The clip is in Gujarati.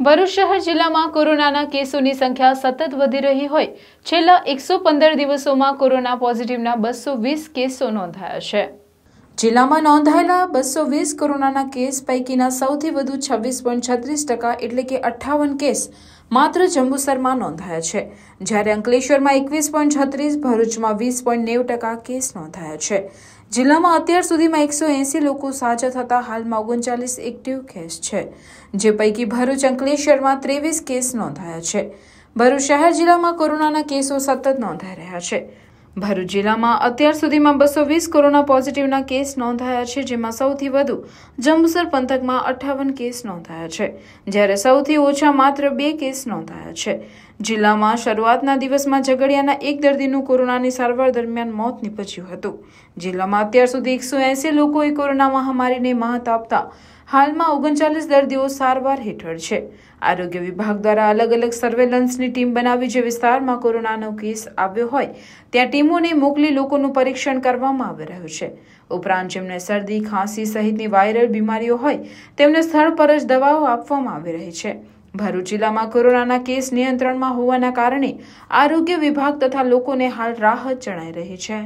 ભરૂચ શહેર જિલ્લામાં કોરોનાના કેસોની સંખ્યા સતત વધી રહી હોય છેલ્લા એકસો દિવસોમાં કોરોના પોઝિટિવના બસો કેસો નોંધાયા છે જિલ્લામાં નોંધાયેલા બસો વીસ કોરોનાના કેસ પૈકીના સૌથી વધુ છવ્વીસ પોઈન્ટ છત્રીસ ટકા એટલે કે અઠ્ઠાવન કેસ માત્ર જંબુસરમાં નોંધાયા છે જ્યારે અંકલેશ્વરમાં એકવીસ પોઈન્ટ છત્રીસ ભરૂચમાં વીસ પોઈન્ટ નેવું ટકા કેસ નોંધાયા છે જિલ્લામાં અત્યાર સુધીમાં એકસો એંસી લોકો સાજા થતા હાલમાં ઓગણચાલીસ એક્ટિવ કેસ છે જે પૈકી ભરૂચ અંકલેશ્વરમાં ત્રેવીસ કેસ નોંધાયા છે ભરૂચ શહેર જિલ્લામાં કોરોનાના કેસો સતત નોંધાઈ રહ્યા છે ભરૂચ જિલ્લામાં અત્યાર સુધીમાં બસો વીસ કોરોના પોઝિટિવના કેસ નોંધાયા છે જેમાં સૌથી વધુ જંબુસર પંથકમાં અઠ્ઠાવન કેસ નોંધાયા છે જ્યારે સૌથી ઓછા માત્ર બે કેસ નોંધાયા છે જિલ્લામાં શરૂઆતના દિવસમાં ઝઘડિયાના એક દર્દીનું કોરોનાની સારવાર દરમિયાન મોત નીપજ્યું હતું જિલ્લામાં અત્યાર સુધી એકસો એસી લોકોએ કોરોના મહામારીને માત આપતા હાલમાં ઓગણચાલીસ દર્દીઓ સારવાર હેઠળ છે આરોગ્ય વિભાગ દ્વારા અલગ અલગ સર્વેલન્સની ટીમ બનાવી જે વિસ્તારમાં કોરોનાનો કેસ આવ્યો હોય ત્યાં ટીમોને મોકલી લોકોનું પરીક્ષણ કરવામાં આવી રહ્યું છે ઉપરાંત જેમને શરદી ખાંસી સહિતની વાયરલ બીમારીઓ હોય તેમને સ્થળ પર જ દવાઓ આપવામાં આવી રહી છે ભરૂચ જિલ્લામાં કોરોનાના કેસ નિયંત્રણમાં હોવાના કારણે આરોગ્ય વિભાગ તથા લોકોને હાલ રાહત જણાઈ રહી છે